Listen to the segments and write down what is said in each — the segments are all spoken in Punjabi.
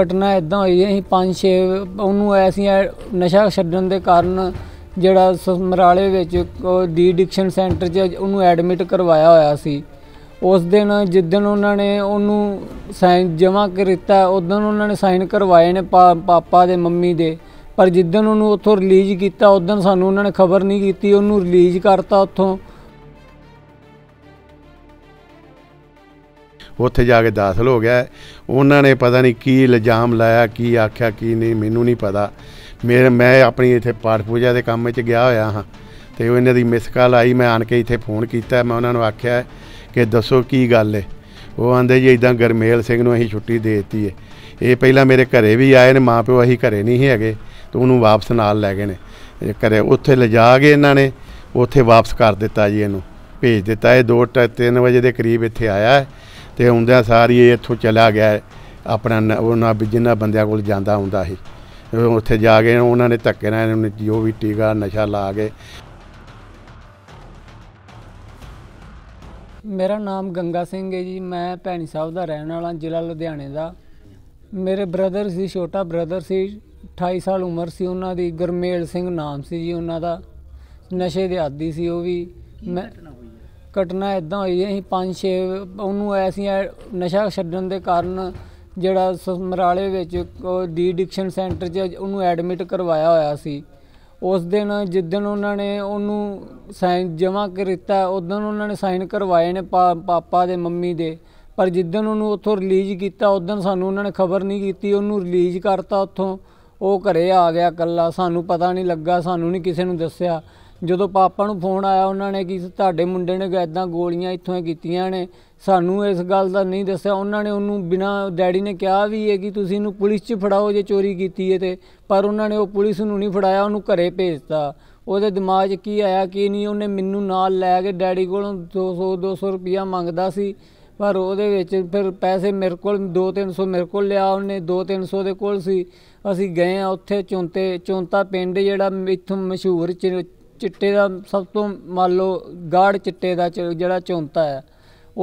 ਘਟਨਾ ਇਦਾਂ ਹੋਈ ਹੈ, ਅਸੀਂ ਪੰਜ ਛੇ ਉਹਨੂੰ ਐਸੀ ਨਸ਼ਾ ਛੱਡਣ ਦੇ ਕਾਰਨ ਜਿਹੜਾ ਸਮਰਾਲੇ ਵਿੱਚ ਡੀ ਡਿਕਸ਼ਨ ਸੈਂਟਰ 'ਚ ਉਹਨੂੰ ਐਡਮਿਟ ਕਰਵਾਇਆ ਹੋਇਆ ਸੀ ਉਸ ਦਿਨ ਜਿੱਦਣ ਉਹਨਾਂ ਨੇ ਉਹਨੂੰ ਸਾਈਨ ਜਮਾ ਕੀਤਾ ਉਦੋਂ ਉਹਨਾਂ ਨੇ ਸਾਈਨ ਕਰਵਾਏ ਨੇ ਪਾਪਾ ਦੇ ਮੰਮੀ ਦੇ ਪਰ ਜਿੱਦਣ ਉਹਨੂੰ ਉੱਥੋਂ ਰਿਲੀਜ਼ ਕੀਤਾ ਉਦੋਂ ਸਾਨੂੰ ਉਹਨਾਂ ਨੇ ਖਬਰ ਨਹੀਂ ਕੀਤੀ ਉਹਨੂੰ ਰਿਲੀਜ਼ ਕਰਤਾ ਉੱਥੋਂ ਉੱਥੇ ਜਾ ਕੇ ਦਾਖਲ ਹੋ ਗਿਆ ਉਹਨਾਂ ਨੇ ਪਤਾ ਨਹੀਂ ਕੀ ਇਲਜ਼ਾਮ ਲਾਇਆ ਕੀ ਆਖਿਆ ਕੀ ਨਹੀਂ ਮੈਨੂੰ ਨਹੀਂ ਪਤਾ ਮੇਰੇ ਮੈਂ ਆਪਣੀ ਇੱਥੇ ਪਾਠ ਪੂਜਾ ਦੇ ਕੰਮ ਵਿੱਚ ਗਿਆ ਹੋਇਆ ਹਾਂ ਤੇ ਉਹ ਇਹਨਾਂ ਦੀ ਮਿਸ ਕਾਲ ਆਈ ਮੈਂ ਆਣ ਕੇ ਇੱਥੇ ਫੋਨ ਕੀਤਾ ਮੈਂ ਉਹਨਾਂ ਨੂੰ ਆਖਿਆ ਕਿ ਦੱਸੋ ਕੀ ਗੱਲ ਹੈ ਉਹ ਆਂਦੇ ਜੀ ਇਦਾਂ ਗਰਮੇਲ ਸਿੰਘ ਨੂੰ ਅਸੀਂ ਛੁੱਟੀ ਦੇ ਦਿੱਤੀ ਹੈ ਇਹ ਪਹਿਲਾਂ ਮੇਰੇ ਘਰੇ ਵੀ ਆਏ ਨੇ ਮਾਪਿਓ ਅਸੀਂ ਘਰੇ ਨਹੀਂ ਹੈਗੇ ਤੇ ਉਹਨੂੰ ਵਾਪਸ ਨਾਲ ਲੈ ਗਏ ਨੇ ਘਰੇ ਉੱਥੇ ਲਿਜਾ ਗਏ ਇਹਨਾਂ ਨੇ ਉੱਥੇ ਵਾਪਸ ਕਰ ਦਿੱਤਾ ਜੀ ਇਹਨੂੰ ਭੇਜ ਦਿੱਤਾ ਇਹ 2 3 ਵਜੇ ਦੇ ਕਰੀਬ ਇੱਥੇ ਆਇਆ ਤੇ ਹੁੰਦਾ ਸਾਰੀ ਇੱਥੋਂ ਚਲਾ ਗਿਆ ਆਪਣਾ ਉਹਨਾਂ ਜਿੰਨਾ ਬੰਦਿਆਂ ਕੋਲ ਜਾਂਦਾ ਹੁੰਦਾ ਸੀ ਉੱਥੇ ਜਾ ਕੇ ਉਹਨਾਂ ਨੇ ਧੱਕੇ ਨਾਲ ਜੋ ਵੀ ਟੀਕਾ ਨਸ਼ਾ ਲਾ ਕੇ ਮੇਰਾ ਨਾਮ ਗੰਗਾ ਸਿੰਘ ਹੈ ਜੀ ਮੈਂ ਭੈਣੀ ਸਾਹਿਬ ਦਾ ਰਹਿਣ ਵਾਲਾ ਜ਼ਿਲ੍ਹਾ ਲੁਧਿਆਣੇ ਦਾ ਮੇਰੇ ਬ੍ਰਦਰ ਸੀ ਛੋਟਾ ਬ੍ਰਦਰ ਸੀ 28 ਸਾਲ ਉਮਰ ਸੀ ਉਹਨਾਂ ਦੀ ਗਰਮੇਲ ਸਿੰਘ ਨਾਮ ਸੀ ਜੀ ਉਹਨਾਂ ਦਾ ਨਸ਼ੇ ਦੇ ਆਦੀ ਸੀ ਉਹ ਵੀ ਮੈਂ ਘਟਨਾ ਇਦਾਂ ਹੋਈ ਅਸੀਂ ਪੰਜ ਛੇ ਉਹਨੂੰ ਐਸੀ ਨਸ਼ਾ ਛੱਡਣ ਦੇ ਕਾਰਨ ਜਿਹੜਾ ਸਮਰਾਲੇ ਵਿੱਚ ਡੀ ਐਡਿਕਸ਼ਨ ਸੈਂਟਰ 'ਚ ਉਹਨੂੰ ਐਡਮਿਟ ਕਰਵਾਇਆ ਹੋਇਆ ਸੀ ਉਸ ਦਿਨ ਜਿੱਦਣ ਉਹਨਾਂ ਨੇ ਉਹਨੂੰ ਸਾਈਨ ਜਮਾ ਕੀਤਾ ਉਦੋਂ ਉਹਨਾਂ ਨੇ ਸਾਈਨ ਕਰਵਾਏ ਨੇ ਪਾਪਾ ਦੇ ਮੰਮੀ ਦੇ ਪਰ ਜਿੱਦਣ ਉਹਨੂੰ ਉੱਥੋਂ ਰਿਲੀਜ਼ ਕੀਤਾ ਉਦੋਂ ਸਾਨੂੰ ਉਹਨਾਂ ਨੇ ਖਬਰ ਨਹੀਂ ਕੀਤੀ ਉਹਨੂੰ ਰਿਲੀਜ਼ ਕਰਤਾ ਉੱਥੋਂ ਉਹ ਘਰੇ ਆ ਗਿਆ ਇਕੱਲਾ ਸਾਨੂੰ ਪਤਾ ਨਹੀਂ ਲੱਗਾ ਸਾਨੂੰ ਨਹੀਂ ਕਿਸੇ ਨੂੰ ਦੱਸਿਆ ਜਦੋਂ ਪਾਪਾ ਨੂੰ ਫੋਨ ਆਇਆ ਉਹਨਾਂ ਨੇ ਕਿ ਤੁਹਾਡੇ ਮੁੰਡੇ ਨੇ ਇਦਾਂ ਗੋਲੀਆਂ ਇੱਥੋਂ ਕੀਤੀਆਂ ਨੇ ਸਾਨੂੰ ਇਸ ਗੱਲ ਦਾ ਨਹੀਂ ਦੱਸਿਆ ਉਹਨਾਂ ਨੇ ਉਹਨੂੰ ਬਿਨਾਂ ਡੈਡੀ ਨੇ ਕਿਹਾ ਵੀ ਹੈ ਕਿ ਤੁਸੀਂ ਇਹਨੂੰ ਪੁਲਿਸ 'ਚ ਫੜਾਓ ਜੇ ਚੋਰੀ ਕੀਤੀ ਹੈ ਤੇ ਪਰ ਉਹਨਾਂ ਨੇ ਉਹ ਪੁਲਿਸ ਨੂੰ ਨਹੀਂ ਫੜਾਇਆ ਉਹਨੂੰ ਘਰੇ ਭੇਜਤਾ ਉਹਦੇ ਦਿਮਾਗ 'ਚ ਕੀ ਆਇਆ ਕੀ ਨਹੀਂ ਉਹਨੇ ਮੈਨੂੰ ਨਾਲ ਲੈ ਕੇ ਡੈਡੀ ਕੋਲੋਂ 200 200 ਰੁਪਇਆ ਮੰਗਦਾ ਸੀ ਪਰ ਉਹਦੇ ਵਿੱਚ ਫਿਰ ਪੈਸੇ ਮੇਰੇ ਕੋਲ 2-300 ਮੇਰੇ ਕੋਲ ਲਿਆ ਉਹਨੇ 2-300 ਦੇ ਕੋਲ ਸੀ ਅਸੀਂ ਗਏ ਆ ਉੱਥੇ ਚੁੰਤੇ ਚੁੰਤਾ ਪਿੰਡ ਜਿਹੜਾ ਇੱਥੋਂ ਮਸ਼ਹੂਰ ਚਿੱਟੇ ਦਾ ਸਭ ਤੋਂ ਮੰਨ ਲਓ ਗਾੜ ਚਿੱਟੇ ਦਾ ਜਿਹੜਾ ਚੌਂਤਾ ਹੈ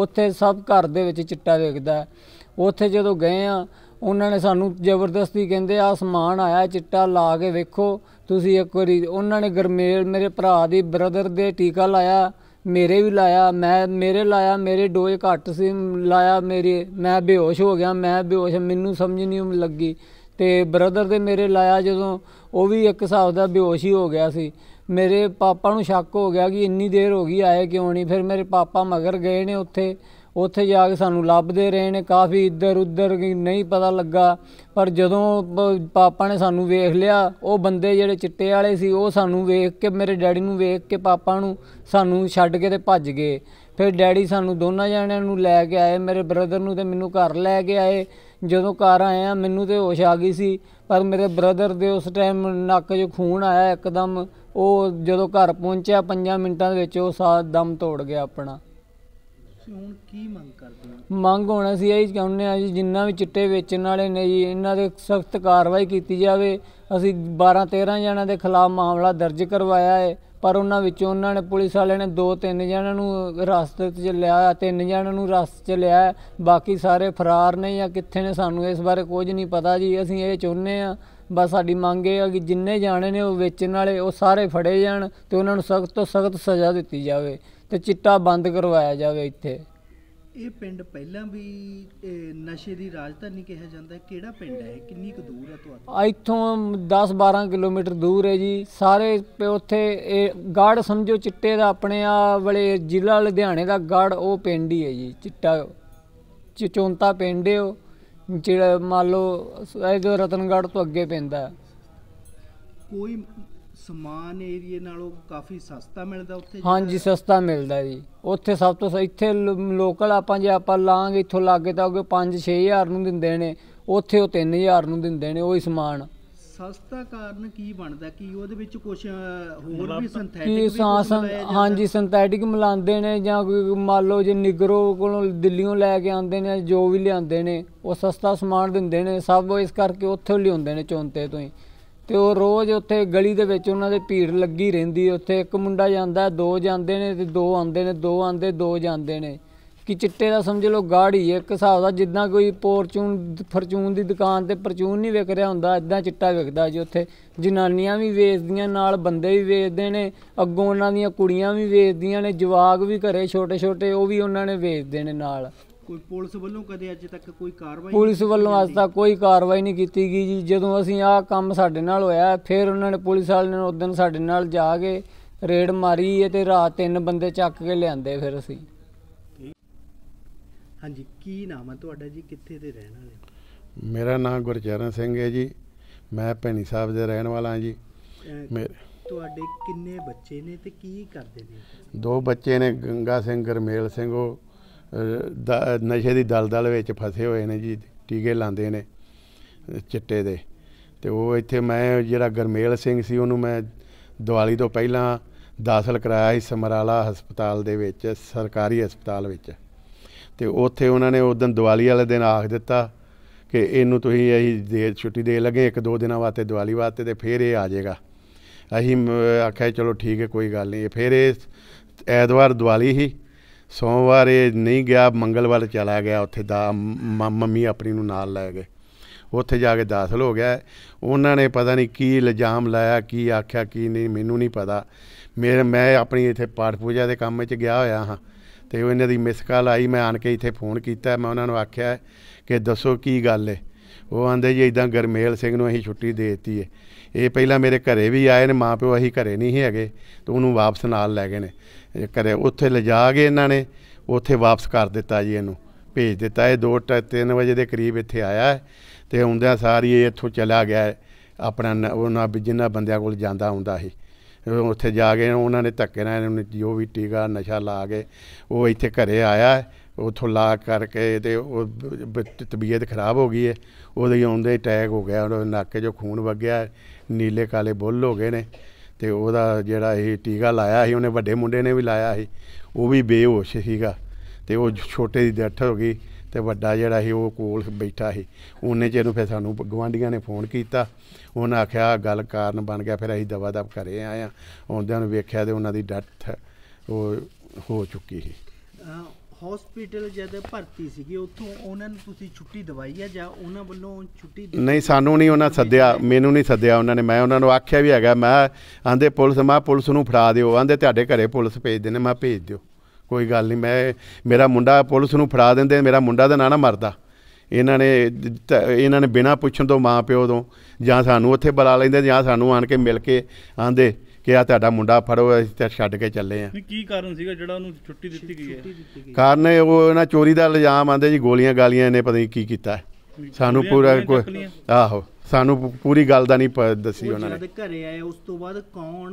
ਉੱਥੇ ਸਭ ਘਰ ਦੇ ਵਿੱਚ ਚਿੱਟਾ ਵੇਖਦਾ ਉੱਥੇ ਜਦੋਂ ਗਏ ਆ ਉਹਨਾਂ ਨੇ ਸਾਨੂੰ ਜ਼ਬਰਦਸਤੀ ਕਹਿੰਦੇ ਆ ਸਮਾਨ ਆਇਆ ਚਿੱਟਾ ਲਾ ਕੇ ਵੇਖੋ ਤੁਸੀਂ ਇੱਕ ਵਾਰੀ ਉਹਨਾਂ ਨੇ ਗਰਮੇਲ ਮੇਰੇ ਭਰਾ ਦੀ ਬ੍ਰਦਰ ਦੇ ਟੀਕਾ ਲਾਇਆ ਮੇਰੇ ਵੀ ਲਾਇਆ ਮੈਂ ਮੇਰੇ ਲਾਇਆ ਮੇਰੇ ਡੋਜ਼ ਘੱਟ ਸੀ ਲਾਇਆ ਮੇਰੇ ਮੈਂ ਬੇਹੋਸ਼ ਹੋ ਗਿਆ ਮੈਂ ਬੇਹੋਸ਼ ਮੈਨੂੰ ਸਮਝ ਨਹੀਂ ਲੱਗੀ ਤੇ ਬ੍ਰਦਰ ਦੇ ਮੇਰੇ ਲਾਇਆ ਜਦੋਂ ਉਹ ਵੀ ਇੱਕ ਹਿਸਾਬ ਦਾ ਬੇਹੋਸ਼ ਹੀ ਹੋ ਗਿਆ ਸੀ ਮੇਰੇ ਪਾਪਾ ਨੂੰ ਸ਼ੱਕ ਹੋ ਗਿਆ ਕਿ ਇੰਨੀ ਦੇਰ ਹੋ ਗਈ ਆਏ ਕਿਉਂ ਨਹੀਂ ਫਿਰ ਮੇਰੇ ਪਾਪਾ ਮਗਰ ਗਏ ਨੇ ਉੱਥੇ ਉੱਥੇ ਜਾ ਕੇ ਸਾਨੂੰ ਲੱਭਦੇ ਰਹੇ ਨੇ ਕਾਫੀ ਇੱਧਰ ਉੱਧਰ ਨਹੀਂ ਪਤਾ ਲੱਗਾ ਪਰ ਜਦੋਂ ਪਾਪਾ ਨੇ ਸਾਨੂੰ ਵੇਖ ਲਿਆ ਉਹ ਬੰਦੇ ਜਿਹੜੇ ਚਿੱਟੇ ਵਾਲੇ ਸੀ ਉਹ ਸਾਨੂੰ ਵੇਖ ਕੇ ਮੇਰੇ ਡੈਡੀ ਨੂੰ ਵੇਖ ਕੇ ਪਾਪਾ ਨੂੰ ਸਾਨੂੰ ਛੱਡ ਕੇ ਤੇ ਭੱਜ ਗਏ ਫਿਰ ਡੈਡੀ ਸਾਨੂੰ ਦੋਨਾਂ ਜਣਿਆਂ ਨੂੰ ਲੈ ਕੇ ਆਏ ਮੇਰੇ ਬ੍ਰਦਰ ਨੂੰ ਤੇ ਮੈਨੂੰ ਘਰ ਲੈ ਕੇ ਆਏ ਜਦੋਂ ਘਰ ਆਇਆ ਮੈਨੂੰ ਤੇ ਹੋਸ਼ ਆ ਗਈ ਸੀ ਪਰ ਮੇਰੇ ਬ੍ਰਦਰ ਦੇ ਉਸ ਟਾਈਮ ਨੱਕ 'ਚ ਖੂਨ ਆਇਆ ਇੱਕਦਮ ਉਹ ਜਦੋਂ ਘਰ ਪਹੁੰਚਿਆ 5 ਮਿੰਟਾਂ ਦੇ ਵਿੱਚ ਉਹ ਸਾਹ ਦਮ ਤੋੜ ਗਿਆ ਆਪਣਾ ਹੁਣ ਕੀ ਮੰਗ ਕਰਦੇ ਹੋ ਮੰਗ ਹੋਣਾ ਸੀ ਇਹ ਕਹਿੰਦੇ ਆ ਜੀ ਜਿੰਨਾ ਵੀ ਚਿੱਟੇ ਵੇਚਣ ਵਾਲੇ ਨੇ ਜੀ ਇਹਨਾਂ ਦੇ ਸਖਤ ਕਾਰਵਾਈ ਕੀਤੀ ਜਾਵੇ ਅਸੀਂ 12 13 ਜਣਾਂ ਦੇ ਖਿਲਾਫ ਮਾਮਲਾ ਦਰਜ ਕਰਵਾਇਆ ਹੈ ਪਰ ਉਹਨਾਂ ਵਿੱਚੋਂ ਉਹਨਾਂ ਨੇ ਪੁਲਿਸ ਵਾਲਿਆਂ ਨੇ ਦੋ ਤਿੰਨ ਜਣਾਂ ਨੂੰ ਰਸਤੇ 'ਚ ਲਿਆ ਤਿੰਨ ਜਣਾਂ ਨੂੰ ਰਸਤੇ 'ਚ ਲਿਆ ਬਾਕੀ ਸਾਰੇ ਫਰਾਰ ਨੇ ਜਾਂ ਕਿੱਥੇ ਨੇ ਸਾਨੂੰ ਇਸ ਬਾਰੇ ਕੁਝ ਨਹੀਂ ਪਤਾ ਜੀ ਅਸੀਂ ਇਹ ਚਾਹੁੰਦੇ ਆ ਬਸ ਸਾਡੀ ਮੰਗ ਇਹ ਆ ਕਿ ਜਿੰਨੇ ਜਾਣੇ ਨੇ ਉਹ ਵੇਚਣ ਵਾਲੇ ਉਹ ਸਾਰੇ ਫੜੇ ਜਾਣ ਤੇ ਉਹਨਾਂ ਨੂੰ ਸਖਤ ਤੋਂ ਸਖਤ ਸਜ਼ਾ ਦਿੱਤੀ ਜਾਵੇ ਤੇ ਚਿੱਟਾ ਬੰਦ ਕਰਵਾਇਆ ਜਾਵੇ ਇੱਥੇ ਇਹ ਪਿੰਡ ਪਹਿਲਾਂ ਵੀ ਨਸ਼ੇ ਦੀ ਰਾਜਧਾਨੀ ਕਿਹਾ ਜਾਂਦਾ ਹੈ ਕਿਹੜਾ ਪਿੰਡ ਹੈ ਕਿੰਨੀ ਕੁ ਦੂਰ ਹੈ ਤੁਹਾਡਾ ਇੱਥੋਂ 10-12 ਕਿਲੋਮੀਟਰ ਦੂਰ ਹੈ ਜੀ ਸਾਰੇ ਉੱਥੇ ਇਹ ਗੜ ਸਮਝੋ ਚਿੱਟੇ ਦਾ ਆਪਣੇ ਆ ਵਾਲੇ ਜ਼ਿਲ੍ਹਾ ਲੁਧਿਆਣੇ ਦਾ ਗੜ ਉਹ ਪਿੰਡ ਹੀ ਹੈ ਜੀ ਚਿੱਟਾ ਚਚੌਂਤਾ ਪਿੰਡ ਹੈ ਉਹ ਜਿਹੜਾ ਮੰਨ ਲਓ ਇਹ ਜੋ ਤੋਂ ਅੱਗੇ ਪੈਂਦਾ ਕੋਈ ਸਮਾਨ ਏਰੀਏ ਨਾਲੋਂ ਕਾਫੀ ਸਸਤਾ ਮਿਲਦਾ ਉੱਥੇ ਹਾਂਜੀ ਸਸਤਾ ਮਿਲਦਾ ਜੀ ਉੱਥੇ ਸਭ ਤੋਂ ਇੱਥੇ ਲੋਕਲ ਆਪਾਂ ਜੇ ਆਪਾਂ ਲਾਂਗੇ ਇੱਥੋਂ ਲਾਗੇ ਤਾਂ ਉਹ 5-6000 ਨੂੰ ਦਿੰਦੇ ਨੇ ਉੱਥੇ ਉਹ 3000 ਨੂੰ ਦਿੰਦੇ ਨੇ ਉਹੀ ਸਮਾਨ ਸਸਤਾ ਕਾਰਨ ਕੀ ਬਣਦਾ ਕੀ ਉਹਦੇ ਵਿੱਚ ਕੁਝ ਹੋਰ ਵੀ ਸਿੰਥੈਟਿਕ ਸਿੰਥੈਟਿਕ ਸਾਂਸ ਹਾਂਜੀ ਸਿੰਥੈਟਿਕ ਮਿਲਾਉਂਦੇ ਨੇ ਜਾਂ ਕੋਈ ਮੰਨ ਲਓ ਜੇ ਨਿਗਰੋ ਕੋਲੋਂ ਦਿੱਲੀੋਂ ਲੈ ਕੇ ਆਉਂਦੇ ਨੇ ਜੋ ਵੀ ਲਿਆਉਂਦੇ ਨੇ ਉਹ ਸਸਤਾ ਸਮਾਨ ਦਿੰਦੇ ਨੇ ਸਭ ਇਸ ਕਰਕੇ ਉੱਥੋਂ ਲਿਆਉਂਦੇ ਨੇ ਚੌਂਤੇ ਤੋਂ ਹੀ ਤੇ ਉਹ ਰੋਜ਼ ਉੱਥੇ ਗਲੀ ਦੇ ਵਿੱਚ ਉਹਨਾਂ ਦੇ ਭੀੜ ਲੱਗੀ ਰਹਿੰਦੀ ਉੱਥੇ ਇੱਕ ਮੁੰਡਾ ਜਾਂਦਾ ਦੋ ਜਾਂਦੇ ਨੇ ਤੇ ਦੋ ਆਉਂਦੇ ਨੇ ਦੋ ਆਉਂਦੇ ਦੋ ਜਾਂਦੇ ਨੇ ਕਿ ਚਿੱਟੇ ਦਾ ਸਮਝ ਲਓ ਗਾੜੀ ਇੱਕ ਹਿਸਾਬ ਦਾ ਜਿੱਦਾਂ ਕੋਈ ਪੋਰਚੂਨ ਫਰਚੂਨ ਦੀ ਦੁਕਾਨ ਤੇ ਪਰਚੂਨ ਨਹੀਂ ਵਿਕ ਰਿਹਾ ਹੁੰਦਾ ਇਦਾਂ ਚਿੱਟਾ ਵਿਕਦਾ ਜੀ ਉੱਥੇ ਜਨਾਨੀਆਂ ਵੀ ਵੇਚਦੀਆਂ ਨਾਲ ਬੰਦੇ ਵੀ ਵੇਚਦੇ ਨੇ ਅੱਗੋਂ ਉਹਨਾਂ ਦੀਆਂ ਕੁੜੀਆਂ ਵੀ ਵੇਚਦੀਆਂ ਨੇ ਜਵਾਗ ਵੀ ਘਰੇ ਛੋਟੇ ਛੋਟੇ ਉਹ ਵੀ ਉਹਨਾਂ ਨੇ ਵੇਚਦੇ ਨੇ ਨਾਲ ਕੋਈ ਪੁਲਿਸ ਵੱਲੋਂ ਕਦੇ ਅੱਜ ਤੱਕ ਕੋਈ ਕਾਰਵਾਈ ਪੁਲਿਸ ਵੱਲੋਂ ਅੱਜ ਤੱਕ ਕੋਈ ਕਾਰਵਾਈ ਨਹੀਂ ਕੀਤੀ ਗਈ ਜੀ ਜਦੋਂ ਅਸੀਂ ਆਹ ਕੰਮ ਸਾਡੇ ਨਾਲ ਹੋਇਆ ਫਿਰ ਉਹਨਾਂ ਨੇ ਪੁਲਿਸ ਵਾਲਿਆਂ ਨੇ ਉਸ ਦਿਨ ਸਾਡੇ ਨਾਲ ਜਾ ਕੇ ਰੇਡ ਮਾਰੀ ਤੇ ਰਾਤ ਤਿੰਨ ਬੰਦੇ ਚੱਕ ਕੇ ਲਿਆਂਦੇ ਫਿਰ ਅਸੀਂ ਹਾਂਜੀ ਕੀ ਨਾਮ ਹੈ ਤੁਹਾਡਾ ਜੀ ਕਿੱਥੇ ਦੇ ਰਹਿਣ ਵਾਲੇ ਮੇਰਾ ਨਾਮ ਗੁਰਚਰਨ ਸਿੰਘ ਹੈ ਜੀ ਮੈਂ ਭੈਣੀ ਸਾਹਿਬ ਦੇ ਰਹਿਣ ਵਾਲਾ ਹਾਂ ਜੀ ਤੁਹਾਡੇ ਕਿੰਨੇ ਬੱਚੇ ਨੇ ਤੇ ਕੀ ਕਰਦੇ ਨੇ ਦੋ ਬੱਚੇ ਨੇ ਗੰਗਾ ਸਿੰਘ ਗਰਮੇਲ ਸਿੰਘ ਉਹ ਨਸ਼ੇ ਦੀ ਦਲਦਲ ਵਿੱਚ ਫਸੇ ਹੋਏ ਨੇ ਜੀ ਟੀਕੇ ਲਾਉਂਦੇ ਨੇ ਚਿੱਟੇ ਦੇ ਤੇ ਉਹ ਇੱਥੇ ਮੈਂ ਜਿਹੜਾ ਗਰਮੇਲ ਸਿੰਘ ਸੀ ਉਹਨੂੰ ਮੈਂ ਦੀਵਾਲੀ ਤੋਂ ਪਹਿਲਾਂ ਦਾਖਲ ਕਰਾਇਆ ਸੀ ਸਮਰਾਲਾ ਹਸਪਤਾਲ ਦੇ ਵਿੱਚ ਸਰਕਾਰੀ ਹਸਪਤਾਲ ਵਿੱਚ ਤੇ ਉੱਥੇ ਉਹਨਾਂ ਨੇ ਉਦੋਂ ਦੀਵਾਲੀ ਵਾਲੇ ਦਿਨ ਆਖ ਦਿੱਤਾ ਕਿ ਇਹਨੂੰ ਤੁਸੀਂ ਇਹੀ ਦੇ ਛੁੱਟੀ ਦੇ ਲਗੇ ਇੱਕ ਦੋ ਦਿਨਾਂ ਵਾਸਤੇ ਦੀਵਾਲੀ ਵਾਸਤੇ ਤੇ ਫੇਰ ਇਹ ਆ ਜਾਏਗਾ ਅਸੀਂ ਆਖਿਆ ਚਲੋ ਠੀਕ ਹੈ ਕੋਈ ਗੱਲ ਨਹੀਂ ਫੇਰ ਇਹ ਐਤਵਾਰ ਦੀਵਾਲੀ ਹੀ ਸੋਮਵਾਰ ਇਹ ਨਹੀਂ ਗਿਆ ਮੰਗਲਵਾਰ ਚਲਾ ਗਿਆ ਉੱਥੇ ਦਾ ਮੰਮੀ ਆਪਣੀ ਨੂੰ ਨਾਲ ਲੈ ਗਏ ਉੱਥੇ ਜਾ ਕੇ ਦਾਖਲ ਹੋ ਗਿਆ ਉਹਨਾਂ ਨੇ ਪਤਾ ਨਹੀਂ ਕੀ ਇਲਜ਼ਾਮ ਲਾਇਆ ਕੀ ਆਖਿਆ ਕੀ ਨਹੀਂ ਮੈਨੂੰ ਨਹੀਂ ਪਤਾ ਮੈਂ ਆਪਣੀ ਇੱਥੇ ਪਾਠ ਪੂਜਾ ਦੇ ਕੰਮ ਵਿੱਚ ਗਿਆ ਹੋਇਆ ਹਾਂ ਤੇ ਉਹ ਇਹਨਾਂ ਦੀ ਮਿਸ ਕਾਲ ਆਈ ਮੈਂ ਆਣ ਕੇ ਇੱਥੇ ਫੋਨ ਕੀਤਾ ਮੈਂ ਉਹਨਾਂ ਨੂੰ ਆਖਿਆ ਕਿ ਦੱਸੋ ਕੀ ਗੱਲ ਹੈ ਉਹ ਆਂਦੇ ਜੀ ਇਦਾਂ ਗਰਮੇਲ ਸਿੰਘ ਨੂੰ ਅਸੀਂ ਛੁੱਟੀ ਦੇ ਦਿੱਤੀ ਏ ਇਹ ਪਹਿਲਾਂ ਮੇਰੇ ਘਰੇ ਵੀ ਆਏ ਨੇ ਮਾਂ ਪਿਓ ਅਸੀਂ ਘਰੇ ਨਹੀਂ ਹੈਗੇ ਤੇ ਉਹਨੂੰ ਵਾਪਸ ਨਾਲ ਲੈ ਗਏ ਨੇ ਘਰੇ ਉੱਥੇ ਲਿਜਾ ਗਏ ਇਹਨਾਂ ਨੇ ਉੱਥੇ ਵਾਪਸ ਕਰ ਦਿੱਤਾ ਜੀ ਇਹਨੂੰ ਭੇਜ ਦਿੱਤਾ ਇਹ 2 3 ਵਜੇ ਦੇ ਕਰੀਬ ਇੱਥੇ ਆਇਆ ਤੇ ਹੁੰਦਿਆਂ ਸਾਰੀ ਇਹ ਇੱਥੋਂ ਚਲਾ ਗਿਆ ਆਪਣਾ ਉਹਨਾਂ ਜਿੰਨਾ ਬੰਦਿਆਂ ਕੋਲ ਜਾਂਦਾ ਹੁੰਦਾ ਸੀ ਉੱਥੇ ਜਾ ਕੇ ਉਹਨਾਂ ਨੇ ਧੱਕੇ ਨਾਲ ਉਹਨੂੰ ਜੋ ਵੀ ਟੀਕਾ ਨਸ਼ਾ ਲਾ ਕੇ ਉਹ ਇੱਥੇ ਘਰੇ ਆਇਆ ਉਥੋਂ ਲਾ ਕਰਕੇ ਤੇ ਉਹ ਤਬੀਅਤ ਖਰਾਬ ਹੋ ਗਈ ਹੈ ਉਹਦੇ ਆਉਂਦੇ ਅਟੈਕ ਹੋ ਗਿਆ ਉਹਦੇ ਨਾਕੇ 'ਚੋਂ ਖੂਨ ਵਗਿਆ ਨੀਲੇ ਕਾਲੇ ਬੁੱਲ ਹੋ ਗਏ ਨੇ ਤੇ ਉਹਦਾ ਜਿਹੜਾ ਇਹ ਟੀਕਾ ਲਾਇਆ ਸੀ ਉਹਨੇ ਵੱਡੇ ਮੁੰਡੇ ਨੇ ਵੀ ਲਾਇਆ ਸੀ ਉਹ ਵੀ ਬੇਹੋਸ਼ ਸੀਗਾ ਤੇ ਉਹ ਛੋਟੇ ਦੀ ਡੈਥ ਹੋ ਗਈ ਤੇ ਵੱਡਾ ਜਿਹੜਾ ਸੀ ਉਹ ਕੋਲ ਬੈਠਾ ਸੀ ਉਹਨੇ ਜਿਹਨੂੰ ਨੂੰ ਫਿਰ ਸਾਨੂੰ ਗਵਾਂਡੀਆਂ ਨੇ ਫੋਨ ਕੀਤਾ ਉਹਨਾਂ ਆਖਿਆ ਗੱਲ ਕਾਰਨ ਬਣ ਗਿਆ ਫਿਰ ਅਸੀਂ ਦਵਾ ਕਰੇ ਆਏ ਆਇਆ ਆਉਂਦਿਆਂ ਨੂੰ ਵੇਖਿਆ ਤੇ ਉਹਨਾਂ ਦੀ ਡੈਥ ਉਹ ਹੋ ਚੁੱਕੀ ਸੀ ਹਸਪੀਟਲ ਜਦ ਭਰਤੀ ਸੀਗੀ ਉੱਥੋਂ ਉਹਨਾਂ ਨੂੰ ਤੁਸੀਂ ਛੁੱਟੀ ਦਵਾਈ ਹੈ ਜਾਂ ਉਹਨਾਂ ਵੱਲੋਂ ਛੁੱਟੀ ਨਹੀਂ ਸਾਨੂੰ ਨਹੀਂ ਉਹਨਾਂ ਸੱਦਿਆ ਮੈਨੂੰ ਨਹੀਂ ਸੱਦਿਆ ਉਹਨਾਂ ਨੇ ਮੈਂ ਉਹਨਾਂ ਨੂੰ ਆਖਿਆ ਵੀ ਹੈਗਾ ਮੈਂ ਆਂਦੇ ਪੁਲਿਸ ਮੈਂ ਪੁਲਿਸ ਨੂੰ ਫੜਾ ਦਿਓ ਆਂਦੇ ਤੁਹਾਡੇ ਘਰੇ ਪੁਲਿਸ ਭੇਜ ਦੇਣੇ ਮੈਂ ਭੇਜ ਦਿਓ ਕੋਈ ਗੱਲ ਨਹੀਂ ਮੈਂ ਮੇਰਾ ਮੁੰਡਾ ਪੁਲਿਸ ਨੂੰ ਫੜਾ ਦਿੰਦੇ ਮੇਰਾ ਮੁੰਡਾ ਤਾਂ ਨਾ ਨਾ ਮਰਦਾ ਇਹਨਾਂ ਨੇ ਇਹਨਾਂ ਨੇ ਬਿਨਾਂ ਪੁੱਛਣ ਤੋਂ ਮਾਂ ਪਿਓ ਤੋਂ ਜਾਂ ਸਾਨੂੰ ਉੱਥੇ ਬੁਲਾ ਲੈਂਦੇ ਜਾਂ ਸਾਨੂੰ ਆਣ ਕੇ ਮਿਲ ਕੇ ਆਂਦੇ ਕਿ ਆ ਤੁਹਾਡਾ ਮੁੰਡਾ ਫੜੋ ਅਸੀਂ ਤੇ ਛੱਡ ਕੇ ਚੱਲੇ ਆ ਕੀ ਕਾਰਨ ਸੀਗਾ ਜਿਹੜਾ ਉਹਨੂੰ ਛੁੱਟੀ ਦਿੱਤੀ ਗਈ ਹੈ ਕਾਰਨ ਉਹ ਇਹਨਾਂ ਚੋਰੀ ਦਾ ਇਲਜ਼ਾਮ ਆਂਦੇ ਜੀ ਗੋਲੀਆਂ ਗਾਲੀਆਂ ਇਹਨੇ ਪਤਾ ਨਹੀਂ ਕੀ ਕੀਤਾ ਸਾਨੂੰ ਪੂਰਾ ਕੋਈ ਆਹੋ ਸਾਨੂੰ ਪੂਰੀ ਗੱਲ ਦਾ ਨਹੀਂ ਦੱਸੀ ਉਹਨਾਂ ਨੇ ਜਦ ਘਰੇ ਆਏ ਉਸ ਤੋਂ ਬਾਅਦ ਕੌਣ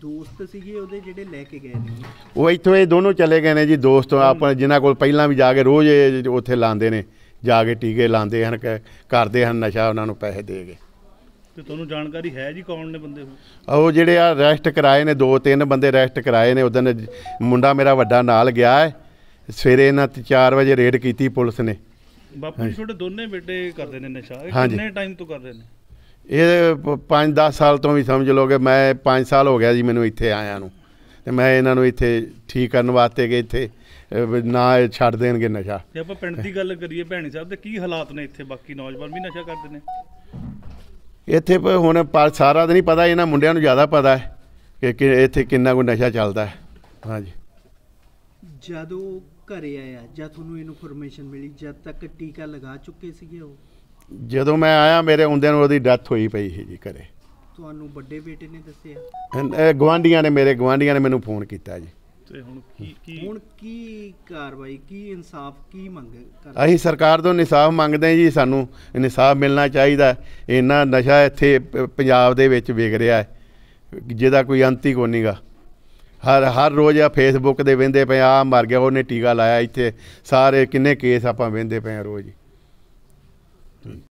ਦੋਸਤ ਸੀਗੇ ਉਹਦੇ ਜਿਹੜੇ ਲੈ ਕੇ ਗਏ ਨੇ ਉਹ ਇੱਥੋਂ ਇਹ ਦੋਨੋਂ ਚਲੇ ਗਏ ਨੇ ਜੀ ਦੋਸਤ ਆਪਾਂ ਜਿਨ੍ਹਾਂ ਕੋਲ ਪਹਿਲਾਂ ਵੀ ਜਾ ਕੇ ਰੋਜ਼ ਉੱਥੇ ਲਾਂਦੇ ਨੇ ਜਾ ਕੇ ਟੀਕੇ ਲਾਂਦੇ ਹਨ ਕਰਦੇ ਹਨ ਨਸ਼ਾ ਉਹਨਾਂ ਨੂੰ ਪੈਸੇ ਦੇ ਕੇ ਤੇ ਤੁਹਾਨੂੰ ਜਾਣਕਾਰੀ ਹੈ ਜੀ ਕੌਣ ਨੇ ਬੰਦੇ ਉਹ ਜਿਹੜੇ ਆ ਰੈਸਟ ਕਰਾਏ ਨੇ ਦੋ ਤਿੰਨ ਬੰਦੇ ਰੈਸਟ ਕਰਾਏ ਨੇ ਉਹਦੇ ਮੁੰਡਾ ਮੇਰਾ ਵੱਡਾ ਨਾਲ ਗਿਆ ਹੈ ਸਵੇਰੇ ਇਹਨਾਂ 4 ਵਜੇ ਰੇਡ ਕੀਤੀ ਪੁਲਿਸ ਨੇ ਬਾਪੂ ਜੀ ਤੁਹਾਡੇ ਦੋਨੇ ਬੇਟੇ ਕਰਦੇ ਨੇ ਨਸ਼ਾ ਇਹ ਕਿੰਨੇ ਟਾਈਮ ਤੋਂ ਕਰਦੇ ਨੇ ਇਹ 5-10 ਸਾਲ ਤੋਂ ਵੀ ਸਮਝ ਲੋਗੇ ਮੈਂ 5 ਸਾਲ ਹੋ ਗਿਆ ਜੀ ਮੈਨੂੰ ਇੱਥੇ ਆਇਆ ਨੂੰ ਤੇ ਮੈਂ ਇਹਨਾਂ ਨੂੰ ਇੱਥੇ ਠੀਕ ਕਰਨ ਵਾਸਤੇ ਗਏ ਇੱਥੇ ਨਾ ਛੱਡ ਦੇਣਗੇ ਨਸ਼ਾ ਜੇ ਆਪਾਂ ਪਿੰਡ ਦੀ ਗੱਲ ਕਰੀਏ ਭੈਣੀ ਸਾਹਿਬ ਤੇ ਕੀ ਹਾਲਾਤ ਨੇ ਇੱਥੇ ਬਾਕੀ ਨੌਜਵਾਨ ਵੀ ਨਸ਼ਾ ਕਰਦੇ ਨੇ ਇੱਥੇ ਹੁਣ ਪਰ ਸਾਰਾ ਤਾਂ ਨਹੀਂ ਪਤਾ ਇਹਨਾਂ ਮੁੰਡਿਆਂ ਨੂੰ ਜ਼ਿਆਦਾ ਪਤਾ ਹੈ ਕਿ ਇੱਥੇ ਕਿੰਨਾ ਕੋ ਨਸ਼ਾ ਚੱਲਦਾ ਹੈ ਹਾਂਜੀ ਜਦੋਂ ਘਰੇ ਆਇਆ ਜਾਂ ਤੁਹਾਨੂੰ ਇਨਫੋਰਮੇਸ਼ਨ ਮਿਲੀ ਜਦ ਤੱਕ ਟੀਕਾ ਲਗਾ ਚੁੱਕੇ ਸੀਗੇ ਉਹ ਜਦੋਂ ਮੈਂ ਆਇਆ ਮੇਰੇ ਹੁੰਦਿਆਂ ਨੂੰ ਉਹਦੀ ਡੈਥ ਹੋਈ ਪਈ ਸੀ ਜੀ ਘਰੇ ਤੁਹਾਨੂੰ ਵੱਡੇ ਬੇਟੇ ਨੇ ਦੱਸਿਆ ਗਵਾਂਡੀਆਂ ਨੇ ਮੇਰੇ ਗਵਾਂਡੀਆਂ ਨੇ ਮੈਨੂੰ ਫੋਨ ਕੀਤਾ ਜੀ ਤੇ ਹੁਣ ਕੀ ਕੀ ਹੁਣ ਕੀ ਕਾਰਵਾਈ ਕੀ ਇਨਸਾਫ ਕੀ ਮੰਗ ਕਰਦੇ ਅਸੀਂ ਸਰਕਾਰ ਤੋਂ ਇਨਸਾਫ ਮੰਗਦੇ ਜੀ ਸਾਨੂੰ ਇਨਸਾਫ ਮਿਲਣਾ ਚਾਹੀਦਾ ਇਹਨਾਂ ਨਸ਼ਾ ਇੱਥੇ ਪੰਜਾਬ ਦੇ ਵਿੱਚ ਵਿਗ ਰਿਹਾ ਹੈ ਜਿਹਦਾ ਕੋਈ ਅੰਤ ਹੀ ਨਹੀਂਗਾ ਹਰ ਹਰ ਰੋਜ਼ ਆ ਫੇਸਬੁੱਕ ਦੇ ਵੇਂਦੇ ਪਏ ਆ ਮਰ ਗਿਆ ਉਹਨੇ ਟੀਕਾ ਲਾਇਆ ਇੱਥੇ ਸਾਰੇ ਕਿੰਨੇ ਕੇਸ ਆਪਾਂ ਵੇਂਦੇ ਪਏ ਆ ਰੋਜ਼